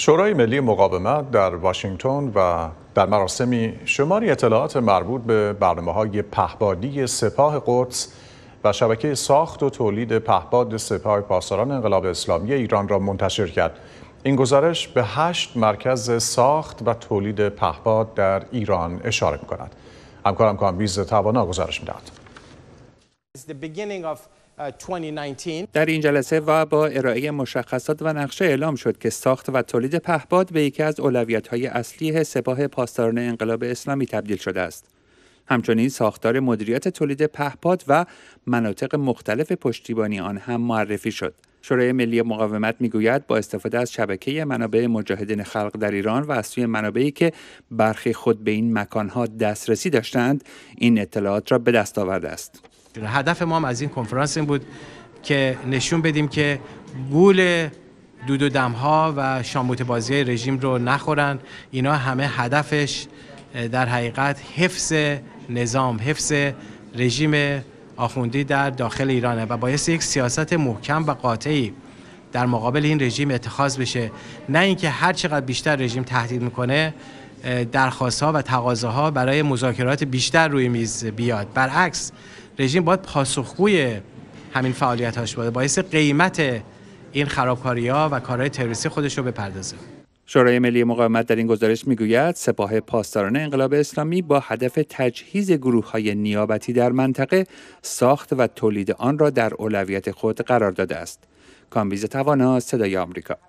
شورای ملی مقاومت در واشنگتن و در مراسمی شماری اطلاعات مربوط به برنامه های پهبادی سپاه قدس و شبکه ساخت و تولید پهباد سپاه پاسداران انقلاب اسلامی ایران را منتشر کرد. این گزارش به هشت مرکز ساخت و تولید پهباد در ایران اشاره می کند. همکارم کامبیز توانا گزارش داد. Uh, در این جلسه و با ارائه مشخصات و نقشه اعلام شد که ساخت و تولید پهپاد به یکی از اولویت های اصلی سپاه پاسداران انقلاب اسلامی تبدیل شده است. همچنین ساختار مدیریت تولید پهپاد و مناطق مختلف پشتیبانی آن هم معرفی شد. شورای ملی مقاومت میگوید با استفاده از شبکه منابع مجاهدین خلق در ایران و از سوی منابعی که برخی خود به این مکانها دسترسی داشتند این اطلاعات را به دست آورده است. هدف ما هم از این کنفرانس این بود که نشون بدیم که گول دود و دمها و شاموت بازی رژیم رو نخورن اینا همه هدفش در حقیقت حفظ نظام حفظ رژیم آخوندی در داخل ایرانه و باید یک سیاست محکم و قاطعی در مقابل این رژیم اتخاذ بشه نه اینکه هر چقدر بیشتر رژیم تهدید میکنه درخواست ها و تقاضاها برای مذاکرات بیشتر روی میز بیاد برعکس رژیم باید پاسخگوی همین هاش باید باعث قیمت این خرابکاری ها و کارهای تروریستی خودش رو بپردازه شورای ملی مقاومت در این گزارش میگوید سپاه پاسداران انقلاب اسلامی با هدف تجهیز گروه های نیابتی در منطقه ساخت و تولید آن را در اولویت خود قرار داده است. کامبیز توانا صدای آمریکا